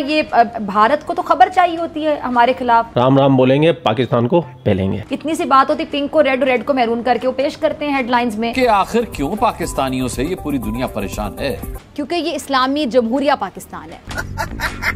दूसरा ये भारत को तो खबर चाहिए होती है हमारे खिलाफ राम राम बोलेंगे पाकिस्तान को पहलेंगे इतनी सी बात होती पिंक को रेड और रेड को मैरून करके वो पेश करते हैं हेडलाइंस में कि आखिर क्यों पाकिस्तानियों से ये पूरी दुनिया परेशान है क्योंकि ये इस्लामी जमहूरिया पाकिस्तान है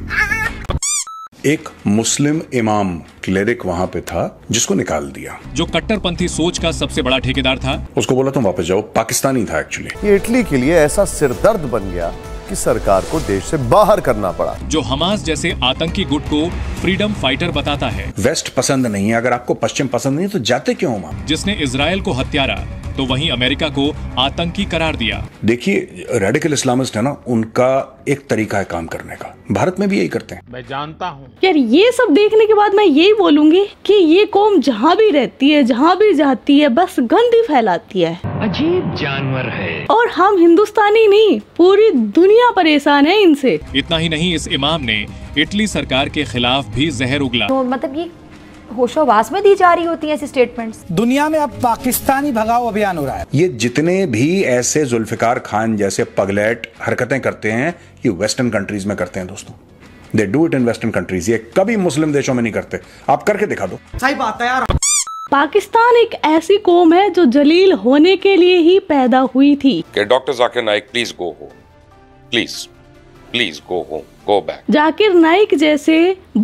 एक मुस्लिम इमाम क्लेरिक वहाँ पे था जिसको निकाल दिया जो कट्टरपंथी सोच का सबसे बड़ा ठेकेदार था उसको बोला तुम वापस जाओ पाकिस्तानी था एक्चुअली इटली के लिए ऐसा सिरदर्द बन गया की सरकार को देश से बाहर करना पड़ा जो हमास जैसे आतंकी गुट को फ्रीडम फाइटर बताता है वेस्ट पसंद नहीं है अगर आपको पश्चिम पसंद नहीं तो जाते क्यों वहाँ जिसने इसराइल को हत्यारा तो वहीं अमेरिका को आतंकी करार दिया देखिए रेडिकल इस्लामिस्ट है ना उनका एक तरीका है काम करने का भारत में भी यही करते हैं मैं जानता हूँ यार ये सब देखने के बाद मैं यही बोलूंगी कि ये कौम जहाँ भी रहती है जहाँ भी जाती है बस गंदी फैलाती है अजीब जानवर है और हम हिंदुस्तानी नहीं पूरी दुनिया परेशान है इनसे इतना ही नहीं इस इमाम ने इटली सरकार के खिलाफ भी जहर उगला तो मतलब ये होशोवास में दी जा रही होती हैं ऐसी स्टेटमेंट्स दुनिया में अब पाकिस्तानी भगाओ अभियान हो रहा है ये जितने भी ऐसे जुल्फिकार खान जैसे पगलेट हरकतें करते हैं ये वेस्टर्न कंट्रीज में करते हैं दोस्तों they do it in western countries ये कभी मुस्लिम देशों में नहीं करते आप करके दिखा दो सही बात है यार पाकिस्तान एक ऐसी कौम है जो जलील होने के लिए ही पैदा हुई थी doctor Zakir Naik please go हो please please go home go back Zakir Naik जैसे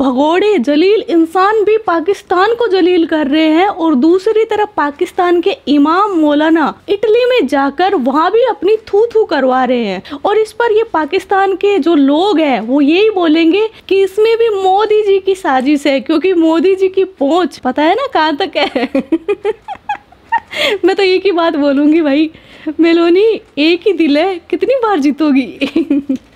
भगोड़े जलील इंसान भी पाकिस्तान को जलील कर रहे हैं और दूसरी तरफ पाकिस्तान के इमाम मौलाना इटली में जाकर वहाँ भी अपनी थू थू करवा रहे हैं और इस पर ये पाकिस्तान के जो लोग हैं वो यही बोलेंगे कि इसमें भी मोदी जी की साजिश है क्योंकि मोदी जी की पहुँच पता है ना कहाँ तक है मैं तो एक ही बात बोलूँगी भाई मेलोनी एक ही दिल है कितनी बार जीतोगी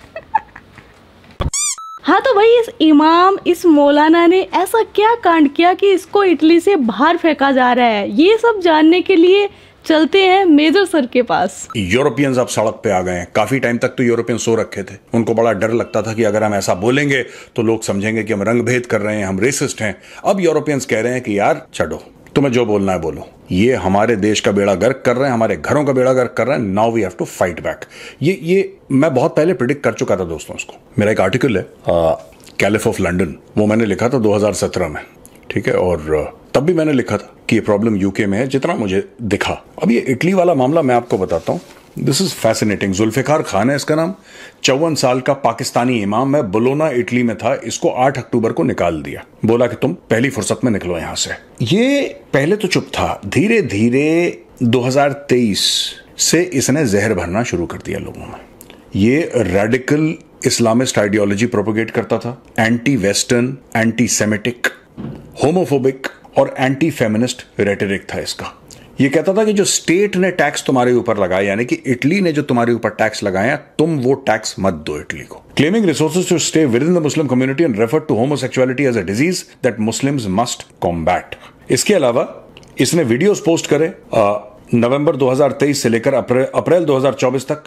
हाँ तो भाई इस इमाम इस मौलाना ने ऐसा क्या कांड किया कि इसको इटली से बाहर फेंका जा रहा है ये सब जानने के लिए चलते हैं मेजर सर के पास यूरोपियंस अब सड़क पे आ गए हैं काफी टाइम तक तो यूरोपियन सो रखे थे उनको बड़ा डर लगता था कि अगर हम ऐसा बोलेंगे तो लोग समझेंगे कि हम रंग भेद कर रहे हैं हम रेसिस्ट हैं अब यूरोपियंस कह रहे हैं कि यार चढ़ो तुम्हें जो बोलना है बोलो ये हमारे देश का बेड़ा गर्क कर रहे हैं हमारे घरों का बेड़ा गर्क कर रहे हैं now we have to fight back ये ये मैं बहुत पहले प्रिडिक्ट कर चुका था दोस्तों उसको मेरा एक आर्टिकल है कैलिफ ऑफ लंडन वो मैंने लिखा था 2017 में ठीक है और तब भी मैंने लिखा था कि ये प्रॉब्लम यूके में है जितना मुझे दिखा अब ये इटली वाला मामला मैं आपको बताता हूँ this is fascinating Zulfiqar Khan है इसका नाम चौवन साल का पाकिस्तानी इमाम है बोलोना इटली में था इसको 8 अक्टूबर को निकाल दिया बोला कि तुम पहली फुर्सत में निकलो यहां से ये पहले तो चुप था धीरे धीरे 2023 से इसने जहर भरना शुरू कर दिया लोगों में ये रेडिकल इस्लामिस्ट आइडियोलॉजी प्रोपोगेट करता था anti western anti semitic homophobic और एंटी फेमिनिस्ट रेटेरिक था इसका ये कहता था कि जो स्टेट ने टैक्स तुम्हारे ऊपर लगाया यानी कि इटली ने जो तुम्हारे ऊपर टैक्स लगाया तुम वो टैक्स मत दो इटली को claiming resources to stay within the Muslim community and refer to homosexuality as a disease that Muslim must combat इसके अलावा इसने वीडियोस पोस्ट करे नवंबर 2023 से लेकर अप्रैल 2024 तक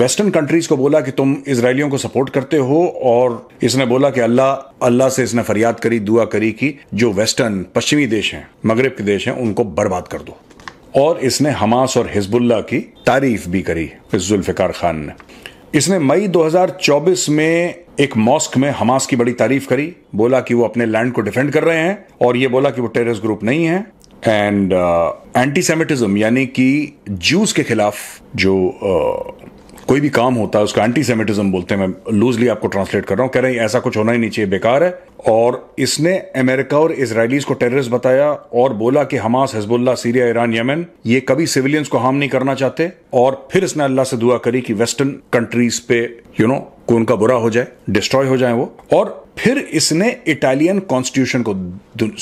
वेस्टर्न कंट्रीज को बोला कि तुम इसराइलियों को सपोर्ट करते हो और इसने बोला कि अल्लाह अल्लाह से इसने फरियाद करी दुआ करी कि जो वेस्टर्न पश्चिमी देश हैं मगरब के देश हैं उनको बर्बाद कर दो और इसने हमास और हिजबुल्ला की तारीफ भी करी जुल्फिकार खान ने इसने मई 2024 में एक मॉस्क में हमास की बड़ी तारीफ करी बोला कि वो अपने लैंड को डिफेंड कर रहे हैं और ये बोला कि वो टेररिस्ट ग्रुप नहीं है एंड एंटी सेमिटिज्म यानी कि जूस के खिलाफ जो uh, कोई भी काम होता है उसका एंटी सेमेटिज्म बोलते हैं मैं लूजली आपको ट्रांसलेट कर रहा हूं कह रहे हैं ऐसा कुछ होना ही नहीं चाहिए बेकार है और इसने अमेरिका और इसराइलीज को टेररिस्ट बताया और बोला कि Hamas Hezbollah Syria Iran Yemen ये कभी सिविलियंस को हार्म नहीं करना चाहते और फिर इसने अल्लाह से दुआ करी कि वेस्टर्न कंट्रीज पे यू नो को उनका बुरा हो जाए डिस्ट्रॉय हो जाए वो और फिर इसने इटालियन कॉन्स्टिट्यूशन को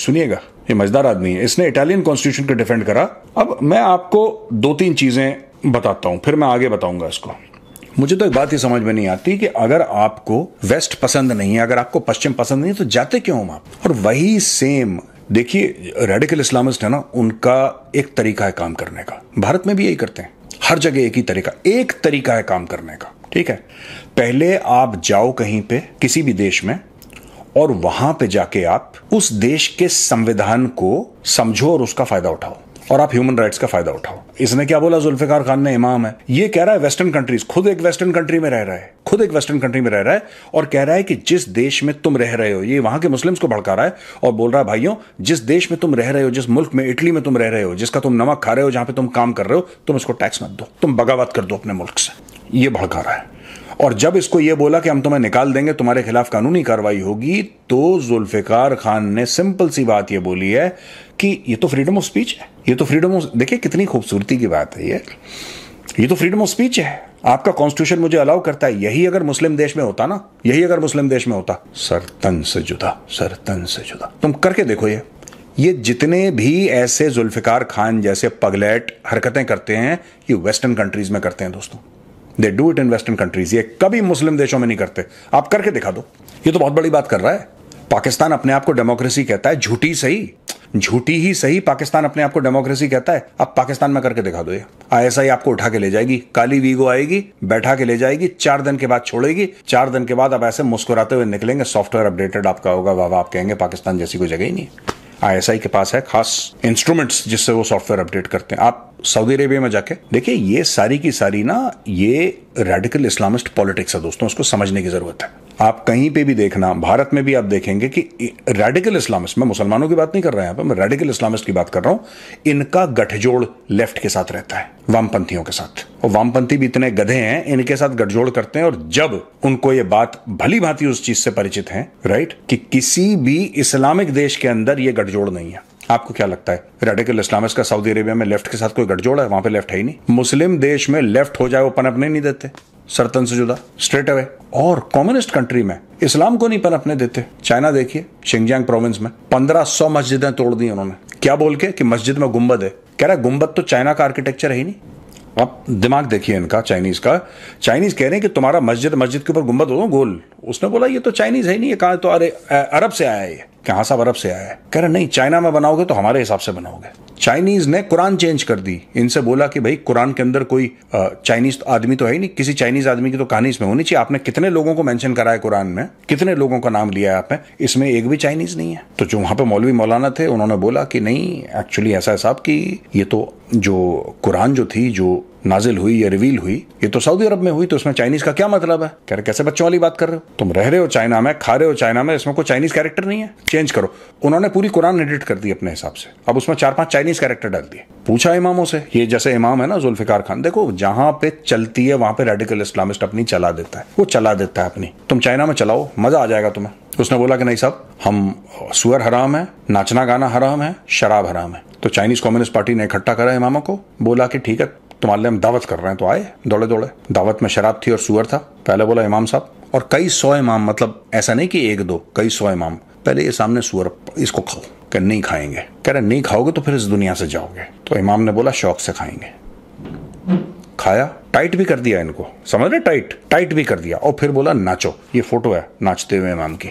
सुनिएगा ये मजेदार आदमी है इसने इटालियन कॉन्स्टिट्यूशन को डिफेंड करा अब मैं आपको दो तीन चीजें बताता हूं फिर मैं आगे बताऊंगा इसको मुझे तो एक बात ही समझ में नहीं आती कि अगर आपको वेस्ट पसंद नहीं है अगर आपको पश्चिम पसंद नहीं है तो जाते क्यों हम आप और वही सेम देखिए रेडिकल इस्लामिस्ट है ना उनका एक तरीका है काम करने का भारत में भी यही करते हैं हर जगह एक ही तरीका एक तरीका है काम करने का ठीक है पहले आप जाओ कहीं पे किसी भी देश में और वहां पे जाके आप उस देश के संविधान को समझो और उसका फायदा उठाओ और आप ह्यूमन राइट्स का फायदा उठाओ इसने क्या बोला जुल्फिकार खान ने इमाम है ये कह रहा है वेस्टर्न कंट्रीज खुद एक वेस्टर्न कंट्री में रह रहा है खुद एक वेस्टर्न कंट्री में रह रहा है और कह रहा है कि जिस देश में तुम रह रहे हो ये वहां के मुस्लिम्स को भड़का रहा है और बोल रहा है भाइयों जिस देश में तुम रह रहे हो जिस मुल्क में इटली में तुम रह रहे हो जिसका तुम नमक खा रहे हो जहां पे तुम काम कर रहे हो तुम इसको टैक्स मत दो तुम बगावत कर दो अपने मुल्क से ये भड़का रहा है और जब इसको यह बोला कि हम तुम्हें निकाल देंगे तुम्हारे खिलाफ कानूनी कार्रवाई होगी तो जुल्फ़िकार खान ने सिंपल सी बात यह बोली है कि यह तो फ्रीडम ऑफ स्पीच है यह तो फ्रीडम ऑफ देखिए कितनी खूबसूरती की बात है ये ये तो फ्रीडम ऑफ स्पीच है आपका कॉन्स्टिट्यूशन मुझे अलाउ करता है यही अगर मुस्लिम देश में होता ना यही अगर मुस्लिम देश में होता सर तन से जुदा सर तन से जुदा तुम करके देखो ये ये जितने भी ऐसे जुल्फ़िकार खान जैसे पगलेट हरकतें करते हैं ये वेस्टर्न कंट्रीज में करते हैं दोस्तों they do it in western countries ये कभी मुस्लिम देशों में नहीं करते आप करके दिखा दो ये तो बहुत बड़ी बात कर रहा है पाकिस्तान अपने आप को डेमोक्रेसी कहता है झूठी सही झूठी ही सही पाकिस्तान अपने आप को डेमोक्रेसी कहता है अब पाकिस्तान में करके दिखा दो ये आईएसआई आपको उठा के ले जाएगी काली वीगो आएगी बैठा के ले जाएगी चार दिन के बाद छोड़ेगी चार दिन के बाद आप ऐसे मुस्कुराते हुए निकलेंगे सॉफ्टवेयर अपडेटेड आपका होगा वाह आप कहेंगे पाकिस्तान जैसी कोई जगह ही नहीं आईएसआई के पास है खास इंस्ट्रूमेंट्स जिससे वो सॉफ्टवेयर अपडेट करते हैं आप सऊदी अरेबिया में जाके देखिए ये सारी की सारी ना ये रेडिकल इस्लामिस्ट पॉलिटिक्स है दोस्तों उसको समझने की जरूरत है आप कहीं पे भी देखना भारत में भी आप देखेंगे कि रेडिकल इस्लामिस्ट मैं मुसलमानों की बात नहीं कर रहा हूं मैं रेडिकल इस्लामिस्ट की बात कर रहा हूं इनका गठजोड़ लेफ्ट के साथ रहता है वामपंथियों के साथ और वामपंथी भी इतने गधे हैं इनके साथ गठजोड़ करते हैं और जब उनको ये बात भली भांति उस चीज से परिचित है राइट कि किसी भी इस्लामिक देश के अंदर ये गठजोड़ नहीं है आपको क्या लगता है रेडिकल इस्लामिस्ट का सऊदी अरेबिया में लेफ्ट के साथ कोई गठजोड़ है वहां पे लेफ्ट है ही नहीं मुस्लिम देश में लेफ्ट हो जाए वो पनपने नहीं देते सरतन से जुदा स्ट्रेट अवे और कम्युनिस्ट कंट्री में इस्लाम को नहीं पनपने देते चाइना देखिए शिंगजियांग प्रोविंस में पंद्रह सौ मस्जिदें तोड़ दी उन्होंने क्या बोल के कि मस्जिद में गुम्बद है कह रहा है गुम्बद तो चाइना का आर्किटेक्चर है ही नहीं आप दिमाग देखिए इनका चाइनीज का चाइनीज कह रहे हैं कि तुम्हारा मस्जिद मस्जिद के ऊपर गुम्बद हो गोल उसने बोला ये तो चाइनीज है नहीं ये कहा तो अरे अरब से आया है कि हाँ साहब अरब से आया है कह रहे नहीं चाइना में बनाओगे तो हमारे हिसाब से बनाओगे चाइनीज ने कुरान चेंज कर दी इनसे बोला कि भाई कुरान के अंदर कोई चाइनीज आदमी तो है ही नहीं किसी चाइनीज आदमी की तो कहानी इसमें होनी चाहिए आपने कितने लोगों को मेंशन कराया कुरान में कितने लोगों का नाम लिया है आपने इसमें एक भी चाइनीज नहीं है तो जो वहां पे मौलवी मौलाना थे उन्होंने बोला कि नहीं एक्चुअली ऐसा है साहब कि ये तो जो कुरान जो थी जो नाजिल हुई या रिवील हुई ये तो सऊदी अरब में हुई तो इसमें चाइनीज का क्या मतलब है कह रहे कैसे बच्चों वाली बात कर रहे हो तुम रह रहे हो चाइना में खा रहे हो चाइना में इसमें कोई चाइनीज कैरेक्टर नहीं है चेंज करो उन्होंने पूरी कुरान एडिट कर दी अपने हिसाब से अब उसमें चार पांच चाइनीज कैरेक्टर डाल दिए पूछा इमामों से ये जैसे इमाम है ना जुल्फिकार खान देखो जहां पे चलती है वहां पे रेडिकल इस्लामिस्ट अपनी चला देता है वो चला देता है अपनी तुम चाइना में चलाओ मजा आ जाएगा तुम्हें उसने बोला कि नहीं साहब हम सुअर हराम है नाचना गाना हराम है शराब हराम है तो चाइनीज कम्युनिस्ट पार्टी ने इकट्ठा करा इमामों को बोला कि ठीक है तुम्हारे लिए हम दावत कर रहे हैं तो आए दौड़े दौड़े दावत में शराब थी और सुअर था पहले बोला इमाम साहब और कई सौ इमाम मतलब ऐसा नहीं कि एक दो कई सौ इमाम पहले ये सामने सुअर इसको खाओ कह नहीं खाएंगे कह रहे नहीं खाओगे तो फिर इस दुनिया से जाओगे तो इमाम ने बोला शौक से खाएंगे खाया टाइट भी कर दिया इनको समझ रहे टाइट टाइट भी कर दिया और फिर बोला नाचो ये फोटो है नाचते हुए इमाम की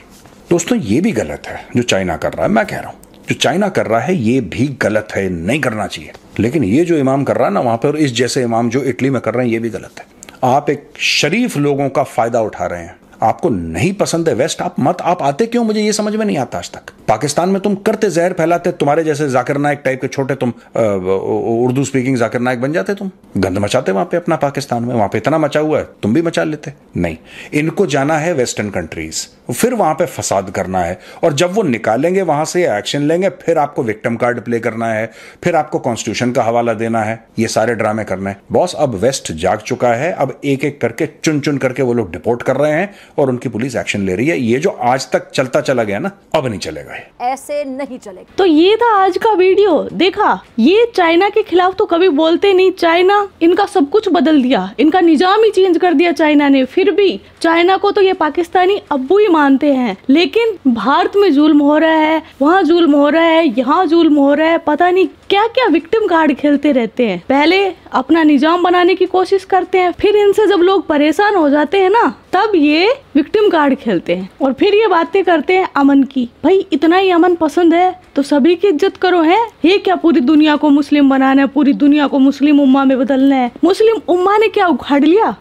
दोस्तों ये भी गलत है जो चाइना कर रहा है मैं कह रहा हूँ जो चाइना कर रहा है ये भी गलत है नहीं करना चाहिए लेकिन ये जो इमाम कर रहा है ना वहाँ पर इस जैसे इमाम जो इटली में कर रहे हैं ये भी गलत है आप एक शरीफ लोगों का फ़ायदा उठा रहे हैं आपको नहीं पसंद है वेस्ट आप मत आप आते क्यों मुझे ये समझ में नहीं आता आज तक पाकिस्तान में तुम करते जहर फैलाते तुम्हारे जैसे जाकर नायक टाइप के छोटे तुम उर्दू स्पीकिंग जाकर नायक बन जाते तुम गंद मचाते वहां पे अपना पाकिस्तान में वहां पे इतना मचा हुआ है तुम भी मचा लेते नहीं इनको जाना है वेस्टर्न कंट्रीज फिर वहां पे फसाद करना है और जब वो निकालेंगे वहां से एक्शन लेंगे फिर आपको विक्टम कार्ड प्ले करना है फिर आपको कॉन्स्टिट्यूशन का हवाला देना है ये सारे ड्रामे करने हैं बॉस अब वेस्ट जाग चुका है अब एक एक करके चुन चुन करके वो लोग डिपोर्ट कर रहे हैं और उनकी पुलिस एक्शन ले रही है ये जो आज तक चलता चला गया ना अब नहीं चलेगा ऐसे नहीं चलेगा तो ये था आज का वीडियो देखा ये चाइना के खिलाफ तो कभी बोलते नहीं चाइना इनका सब कुछ बदल दिया इनका निजाम ही चेंज कर दिया चाइना ने फिर भी चाइना को तो ये पाकिस्तानी अबू ही मानते हैं लेकिन भारत में जुल्म हो रहा है वहाँ जुल्म हो रहा है यहाँ जुल्म हो रहा है पता नहीं क्या क्या विक्टिम कार्ड खेलते रहते हैं पहले अपना निजाम बनाने की कोशिश करते हैं फिर इनसे जब लोग परेशान हो जाते हैं ना तब ये विक्टिम कार्ड खेलते हैं और फिर ये बातें करते हैं अमन की भाई इतना ही अमन पसंद है तो सभी की इज्जत करो है ये क्या पूरी दुनिया को मुस्लिम बनाना है पूरी दुनिया को मुस्लिम उम्मा में बदलना है मुस्लिम उम्मा ने क्या उखाड़ लिया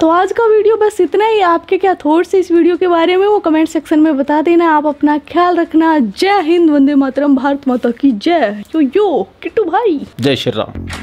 तो आज का वीडियो बस इतना ही आपके क्या थॉट्स इस वीडियो के बारे में वो कमेंट सेक्शन में बता देना आप अपना ख्याल रखना जय हिंद वंदे मातरम भारत माता की जय यो यो किट्टू भाई जय श्री राम